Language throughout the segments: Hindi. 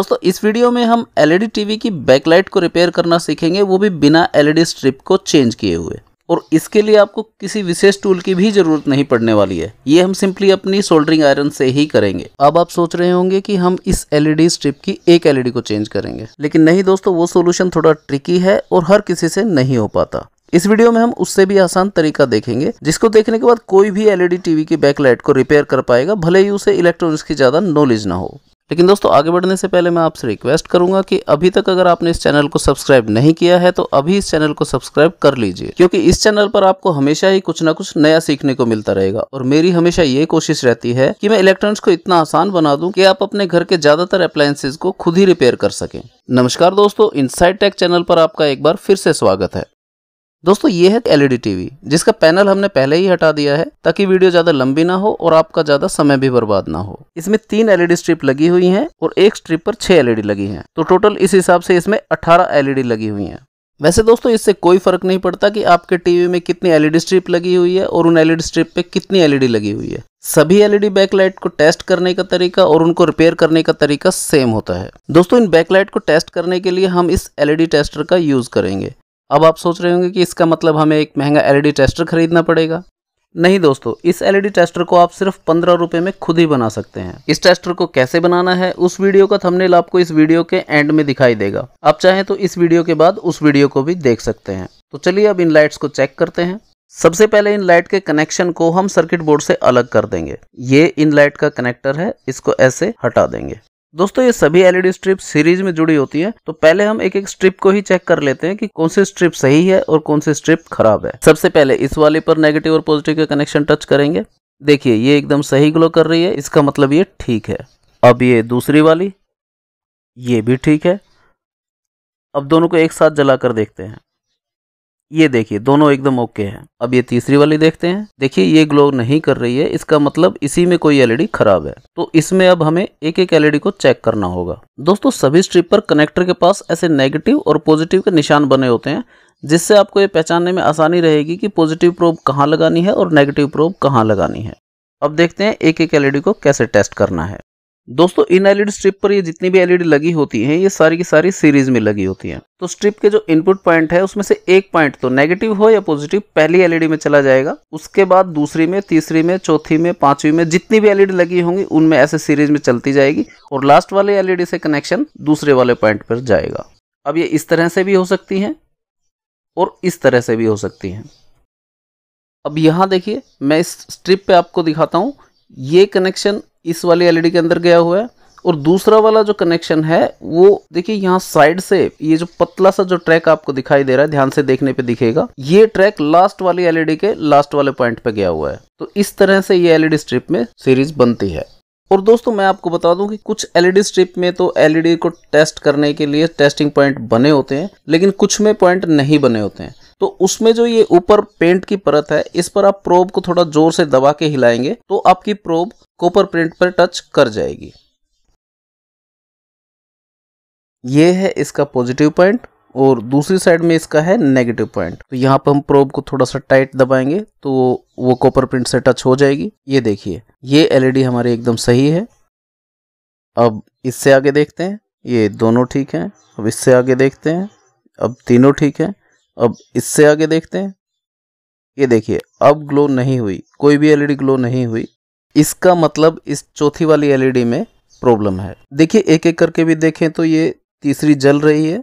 दोस्तों इस वीडियो में हम एलईडी टीवी की बैकलाइट को रिपेयर करना सीखेंगे वो भी बिना एलईडी स्ट्रिप को चेंज किए हुए और इसके लिए आपको किसी विशेष टूल की भी जरूरत नहीं पड़ने वाली है ये हम सिंपली अपनी सोल्डरिंग आयरन से ही करेंगे अब आप सोच रहे होंगे कि हम इस एलईडी स्ट्रिप की एक एलईडी को चेंज करेंगे लेकिन नहीं दोस्तों वो सोल्यूशन थोड़ा ट्रिकी है और हर किसी से नहीं हो पाता इस वीडियो में हम उससे भी आसान तरीका देखेंगे जिसको देखने के बाद कोई भी एलईडी टीवी की बैकलाइट को रिपेयर कर पाएगा भले ही उसे इलेक्ट्रॉनिक्स की ज्यादा नॉलेज ना हो लेकिन दोस्तों आगे बढ़ने से पहले मैं आपसे रिक्वेस्ट करूंगा कि अभी तक अगर आपने इस चैनल को सब्सक्राइब नहीं किया है तो अभी इस चैनल को सब्सक्राइब कर लीजिए क्योंकि इस चैनल पर आपको हमेशा ही कुछ ना कुछ नया सीखने को मिलता रहेगा और मेरी हमेशा ये कोशिश रहती है कि मैं इलेक्ट्रॉनिक्स को इतना आसान बना दूं कि आप अपने घर के ज्यादातर अप्लायंसेज को खुद ही रिपेयर कर सकें नमस्कार दोस्तों इनसाइड टेक चैनल पर आपका एक बार फिर से स्वागत है दोस्तों ये है एलईडी टीवी e जिसका पैनल हमने पहले ही हटा दिया है ताकि वीडियो ज्यादा लंबी ना हो और आपका ज्यादा समय भी बर्बाद ना हो इसमें तीन एलईडी स्ट्रिप e लगी हुई हैं और एक स्ट्रिप पर छह एलईडी e लगी हैं तो टोटल इस हिसाब से इसमें 18 एलईडी लगी हुई हैं वैसे दोस्तों इससे कोई फर्क नहीं पड़ता कि आपके टीवी में कितनी एलईडी स्ट्रिप लगी हुई है और उन एलईडी स्ट्रिप पे कितनी एलईडी लगी हुई है सभी एलईडी बैकलाइट को टेस्ट करने का तरीका और उनको रिपेयर करने का तरीका सेम होता है दोस्तों इन बैकलाइट को टेस्ट करने के लिए हम इस एलईडी टेस्टर का यूज करेंगे अब आप सोच रहे होंगे कि इसका मतलब हमें एक महंगा एलईडी टेस्टर e खरीदना पड़ेगा नहीं दोस्तों इस एलईडी टेस्टर e को आप सिर्फ पंद्रह रुपये में खुद ही बना सकते हैं इस टेस्टर को कैसे बनाना है उस वीडियो का थंबनेल आपको इस वीडियो के एंड में दिखाई देगा आप चाहें तो इस वीडियो के बाद उस वीडियो को भी देख सकते हैं तो चलिए अब इन लाइट्स को चेक करते हैं सबसे पहले इन लाइट के कनेक्शन को हम सर्किट बोर्ड से अलग कर देंगे ये इन लाइट का कनेक्टर है इसको ऐसे हटा देंगे दोस्तों ये सभी एलईडी स्ट्रिप सीरीज में जुड़ी होती है तो पहले हम एक एक स्ट्रिप को ही चेक कर लेते हैं कि कौन सी स्ट्रिप सही है और कौन सी स्ट्रिप खराब है सबसे पहले इस वाले पर नेगेटिव और पॉजिटिव का कनेक्शन टच करेंगे देखिए ये एकदम सही ग्लो कर रही है इसका मतलब ये ठीक है अब ये दूसरी वाली ये भी ठीक है अब दोनों को एक साथ जला देखते हैं ये देखिए दोनों एकदम ओके हैं अब ये तीसरी वाली देखते हैं देखिए ये ग्लो नहीं कर रही है इसका मतलब इसी में कोई एलईडी खराब है तो इसमें अब हमें एक एक एलईडी को चेक करना होगा दोस्तों सभी स्ट्रिप पर कनेक्टर के पास ऐसे नेगेटिव और पॉजिटिव के निशान बने होते हैं जिससे आपको ये पहचानने में आसानी रहेगी कि पॉजिटिव प्रोब कहाँ लगानी है और नेगेटिव प्रोब कहाँ लगानी है अब देखते हैं एक एक एलईडी को कैसे टेस्ट करना है दोस्तों इन एलईडी स्ट्रिप e पर ये जितनी भी एलईडी e लगी होती है ये सारी की सारी सीरीज में लगी होती है तो स्ट्रिप के जो इनपुट पॉइंट है उसमें से एक पॉइंट तो नेगेटिव हो या पॉजिटिव पहली एलईडी e में चला जाएगा उसके बाद दूसरी में तीसरी में चौथी में पांचवी में जितनी भी एलईडी लगी होंगी उनमें ऐसे सीरीज में चलती जाएगी और लास्ट वाले एलईडी से कनेक्शन दूसरे वाले पॉइंट पर जाएगा अब ये इस तरह से भी हो सकती है और इस तरह से भी हो सकती है अब यहां देखिए मैं इस स्ट्रिप पे आपको दिखाता हूं ये कनेक्शन इस वाली एलईडी e के अंदर गया हुआ है और दूसरा वाला जो कनेक्शन है वो देखिए यहाँ साइड से ये जो पतला सा जो ट्रैक आपको दिखाई दे रहा है ध्यान से देखने पे दिखेगा ये ट्रैक लास्ट वाली एलईडी के लास्ट वाले पॉइंट पे गया हुआ है तो इस तरह से ये एलईडी स्ट्रिप e में सीरीज बनती है और दोस्तों मैं आपको बता दूं कि कुछ एलईडी स्ट्रिप e में तो एलईडी को टेस्ट करने के लिए टेस्टिंग पॉइंट बने होते हैं लेकिन कुछ में पॉइंट नहीं बने होते हैं तो उसमें जो ये ऊपर पेंट की परत है इस पर आप प्रोब को थोड़ा जोर से दबा के हिलाएंगे तो आपकी प्रोब कॉपर प्रिंट पर टच कर जाएगी ये है इसका पॉजिटिव पॉइंट और दूसरी साइड में इसका है नेगेटिव पॉइंट तो यहाँ पर हम प्रोब को थोड़ा सा टाइट दबाएंगे तो वो कॉपर प्रिंट से टच हो जाएगी ये देखिए ये एलईडी e हमारी एकदम सही है अब इससे आगे देखते हैं ये दोनों ठीक हैं अब इससे आगे देखते हैं अब तीनों ठीक हैं अब इससे आगे देखते हैं ये देखिए अब ग्लो नहीं हुई कोई भी एलईडी ग्लो नहीं हुई इसका मतलब इस चौथी वाली एलईडी में प्रॉब्लम है देखिए एक एक करके भी देखें तो ये तीसरी जल रही है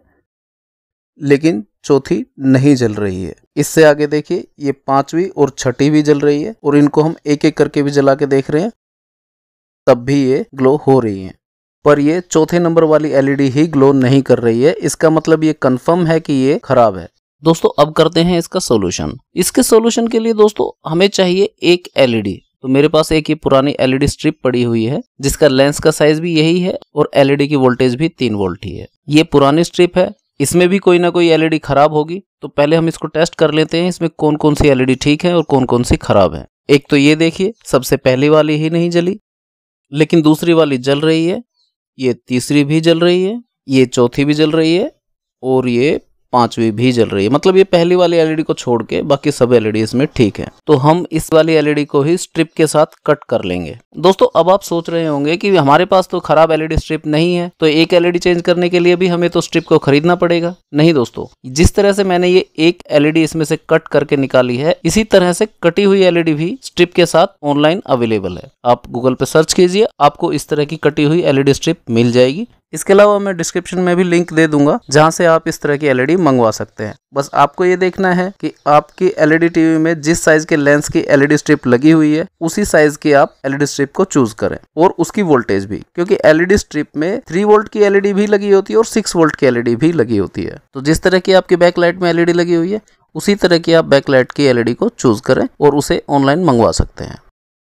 लेकिन चौथी नहीं जल रही है इससे आगे देखिए ये पांचवी और छठी भी जल रही है और इनको हम एक एक करके भी जला के देख रहे हैं तब भी ये ग्लो हो रही है पर ये चौथे नंबर वाली एलईडी ही ग्लो नहीं कर रही है इसका मतलब ये कंफर्म है कि ये खराब है दोस्तों अब करते हैं इसका सोल्यूशन इसके सोल्यूशन के लिए दोस्तों हमें चाहिए एक एलईडी e तो मेरे पास एक ही पुरानी एलईडी स्ट्रिप e पड़ी हुई है जिसका लेंस का साइज भी यही है और एलईडी e की वोल्टेज भी तीन वोल्ट ही है ये पुरानी स्ट्रिप है इसमें भी कोई ना कोई एलईडी खराब होगी तो पहले हम इसको टेस्ट कर लेते हैं इसमें कौन कौन सी एलईडी ठीक है और कौन कौन सी खराब है एक तो ये देखिए सबसे पहली वाली ही नहीं जली लेकिन दूसरी वाली जल रही है ये तीसरी भी जल रही है ये चौथी भी जल रही है और ये पांचवी भी जल रही है मतलब ये पहली वाली एलईडी e को छोड़ के बाकी सब एलईडी e इसमें ठीक है तो हम इस वाली एलईडी e को ही स्ट्रिप के साथ कट कर लेंगे दोस्तों अब आप सोच रहे होंगे कि हमारे पास तो खराब एलईडी स्ट्रिप नहीं है तो एक एलईडी चेंज करने के लिए भी हमें तो स्ट्रिप को खरीदना पड़ेगा नहीं दोस्तों जिस तरह से मैंने ये एक एलईडी इसमें से कट करके निकाली है इसी तरह से कटी हुई एलईडी भी स्ट्रिप के साथ ऑनलाइन अवेलेबल है आप गूगल पे सर्च कीजिए आपको इस तरह की कटी हुई एलईडी स्ट्रिप मिल जाएगी इसके अलावा मैं डिस्क्रिप्शन में भी लिंक दे दूंगा जहां से आप इस तरह की एलईडी मंगवा सकते हैं बस आपको ये देखना है कि आपकी एलईडी टीवी में जिस साइज के लेंस की एलईडी स्ट्रिप लगी हुई है उसी साइज की आप एलईडी स्ट्रिप को चूज करें और उसकी वोल्टेज भी क्योंकि एलईडी स्ट्रिप में थ्री वोल्ट की एलईडी भी लगी होती है और सिक्स वोल्ट की एलईडी भी लगी होती है तो जिस तरह की आपकी बैकलाइट में एलईडी लगी हुई है उसी तरह की आप बैकलाइट की एलईडी को चूज करें और उसे ऑनलाइन मंगवा सकते हैं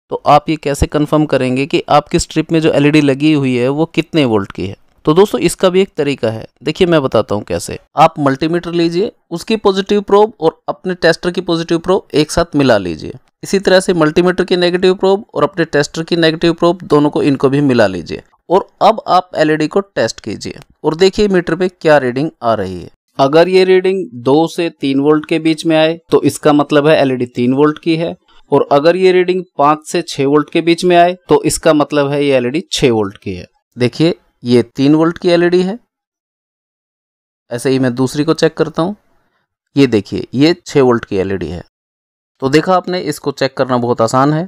तो आप ये कैसे कंफर्म करेंगे कि आपकी स्ट्रिप में जो एलईडी लगी हुई है वो कितने वोल्ट की है तो दोस्तों इसका भी एक तरीका है देखिए मैं बताता हूँ कैसे आप मल्टीमीटर लीजिए उसकी पॉजिटिव प्रोब और अपने टेस्टर की पॉजिटिव प्रोब एक साथ मिला लीजिए इसी तरह से मल्टीमीटर की नेगेटिव प्रोब और अपने टेस्टर की नेगेटिव प्रोब दोनों को इनको भी मिला लीजिए और अब आप एलईडी को टेस्ट कीजिए और देखिए मीटर पे क्या रीडिंग आ रही है अगर ये रीडिंग दो से तीन वोल्ट के बीच में आए तो इसका मतलब है एलईडी तीन वोल्ट की है और अगर ये रीडिंग पांच से छह वोल्ट के बीच में आए तो इसका मतलब है ये एलईडी छह वोल्ट की है देखिए ये तीन वोल्ट की एलईडी है ऐसे ही मैं दूसरी को चेक करता हूँ ये देखिए ये छः वोल्ट की एलईडी है तो देखा आपने इसको चेक करना बहुत आसान है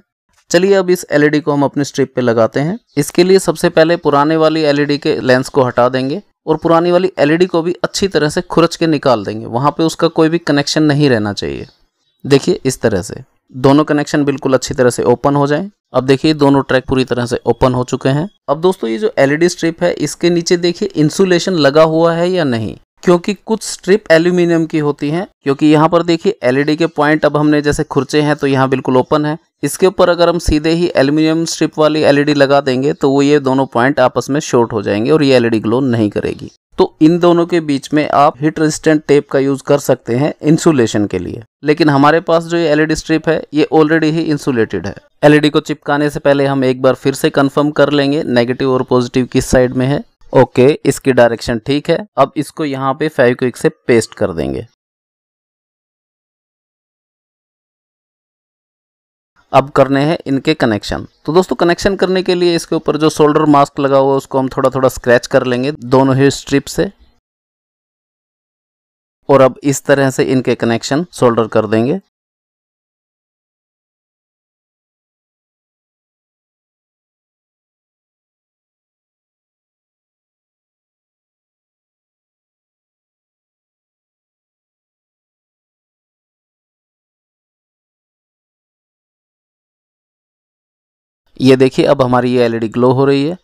चलिए अब इस एलईडी को हम अपने स्ट्रिप पे लगाते हैं इसके लिए सबसे पहले पुराने वाली एलईडी के लेंस को हटा देंगे और पुरानी वाली एलईडी को भी अच्छी तरह से खुरच के निकाल देंगे वहाँ पे उसका कोई भी कनेक्शन नहीं रहना चाहिए देखिए इस तरह से दोनों कनेक्शन बिल्कुल अच्छी तरह से ओपन हो जाएं अब देखिए दोनों ट्रैक पूरी तरह से ओपन हो चुके हैं अब दोस्तों ये जो एलईडी स्ट्रिप है इसके नीचे देखिए इंसुलेशन लगा हुआ है या नहीं क्योंकि कुछ स्ट्रिप एल्यूमिनियम की होती हैं क्योंकि यहाँ पर देखिए एलईडी e के पॉइंट अब हमने जैसे खुर्चे हैं तो यहाँ बिल्कुल ओपन है इसके ऊपर अगर हम सीधे ही एल्यूमिनियम स्ट्रिप वाली एलईडी e लगा देंगे तो वो ये दोनों पॉइंट आपस में शॉर्ट हो जाएंगे और ये एलईडी ग्लो e नहीं करेगी तो इन दोनों के बीच में आप हीट रेजिस्टेंट टेप का यूज कर सकते हैं इंसुलेशन के लिए लेकिन हमारे पास जो ये एलईडी स्ट्रिप है ये ऑलरेडी ही इंसुलेटेड है एलईडी को चिपकाने से पहले हम एक बार फिर से कंफर्म कर लेंगे नेगेटिव और पॉजिटिव किस साइड में है ओके इसकी डायरेक्शन ठीक है अब इसको यहाँ पे फाइव क्विक से पेस्ट कर देंगे अब करने हैं इनके कनेक्शन तो दोस्तों कनेक्शन करने के लिए इसके ऊपर जो शोल्डर मास्क लगा हुआ है उसको हम थोड़ा थोड़ा स्क्रैच कर लेंगे दोनों ही स्ट्रिप से और अब इस तरह से इनके कनेक्शन शोल्डर कर देंगे ये देखिए अब हमारी ये एलईडी ग्लो e हो रही है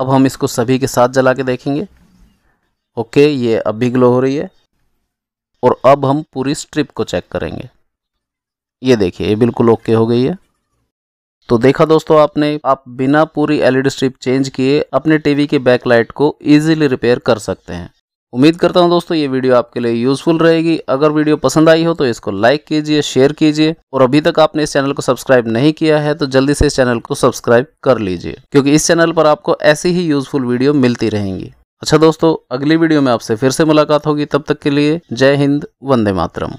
अब हम इसको सभी के साथ जला के देखेंगे ओके ये अब भी ग्लो हो रही है और अब हम पूरी स्ट्रिप को चेक करेंगे ये देखिए ये बिल्कुल ओके हो गई है तो देखा दोस्तों आपने आप बिना पूरी एलईडी स्ट्रिप चेंज किए अपने टीवी के बैकलाइट को इजीली रिपेयर कर सकते हैं उम्मीद करता हूं दोस्तों ये वीडियो आपके लिए यूजफुल रहेगी अगर वीडियो पसंद आई हो तो इसको लाइक कीजिए शेयर कीजिए और अभी तक आपने इस चैनल को सब्सक्राइब नहीं किया है तो जल्दी से इस चैनल को सब्सक्राइब कर लीजिए क्योंकि इस चैनल पर आपको ऐसी ही यूजफुल वीडियो मिलती रहेंगी अच्छा दोस्तों अगली वीडियो में आपसे फिर से मुलाकात होगी तब तक के लिए जय हिंद वंदे मातरम